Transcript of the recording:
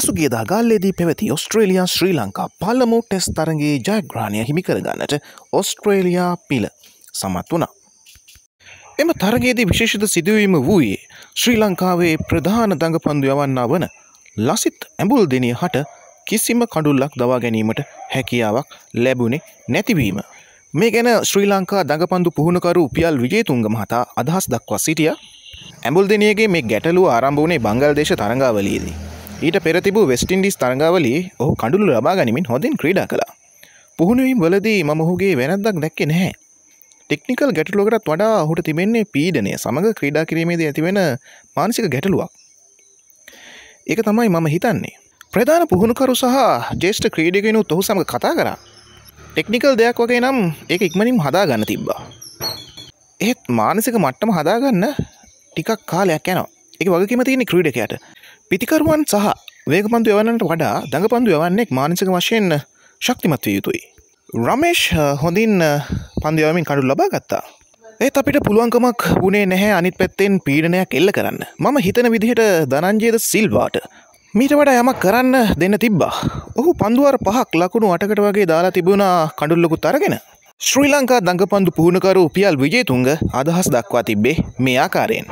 පසුගේදා ගල්ලේදී පැවැති ඔස්ට්‍රේලයා ශ්‍රී ලංකා පළමු ටෙස් තරගේ ජයග්‍රහණය හිමිකරගන්නට ඔස්ට්‍රේලයා පිල සමත් වනා. එම තරගේදී විශේෂිත සිදුවීම වූයේ ශ්‍රී ලංකාවේ ප්‍රධාන දඟ පන්දු යවන්නා වන ලසිත් ඇඹුල් දෙනිය හට කිසිම කඩුල්ලක් දවා ගැනීමට හැකියාවක් ලැබුණේ නැතිවීම. මේ ගැන ශ්‍රී ලංකා දඟපන්දු පුහුණකරු පියල් විජේතුන්ග මහතා අදහස් දක්වා සිටිය ඇඹුල් දෙනියගේ මේ ගැටලුව ආරම්භ වුණේ බංගල්දේශ තරංගාවලියේදී. ඊට පෙරතිබූ වෙස්ටින්ඩිස් තරඟාවලි ඔහු කඩුළු ලබා ගනිමින් හොඳින් ක්‍රීඩා කළා පුහුණුවීම් වලදී මමහුගේ වෙනදක් දැක්කෙ නැහැ ටෙක්නිකල් ගැටලුවකටත් වඩා ඔහුට තිබෙන්නේ පීඩනය සමඟ ක්‍රීඩා කිරීමේදී ඇතිවෙන මානසික ගැටලුවක් ඒක තමයි මම හිතන්නේ ප්‍රධාන පුහුණුකරු සහ ජේෂ්ට ක්‍රීඩගෙනු ඔහු සමඟ කතා කරා ටෙක්නිකල් දෙයක් වගේ නම් ඒ ඉක්මනින් හදාගන්න තිබ්බා එහෙත් මානසික මට්ටම හදාගන්න ටිකක් කාලයක් යනවා එක වගකීම තියෙන ක්‍රීඩකයට පිතිකරුවන් සහ වේගපන්තු යවනට වඩා දඟපන්දු යවන්නෙක් මානසික වශයෙන් ශක්තිමත් විය යුතුයි. රමේෂ් හොඳින් පන්දියවමින් කඩු ලබා ගත්තා. ඒත් අපිට පුළුවන්කමක් වුණේ නැහැ අනිත් පැත්තෙන් පීඩනයක් එල්ල කරන්න. මම හිතන විදිහට දනංජයද සිල්වාට. මීට වඩා යමක් කරන්න දෙන්න තිබ්බා. ඔහු පන්දුවර පහක් ලකුණු අටකට වගේ දාලා තිබුණා කඩුල්ලකුත් අරගෙන. ශ්‍රී ලංකා දඟපන්දු පුහුණකරු පියල් විජේතුන්ග අදහස් දක්වා තිබ්බේ මේ ආකාරයෙන්.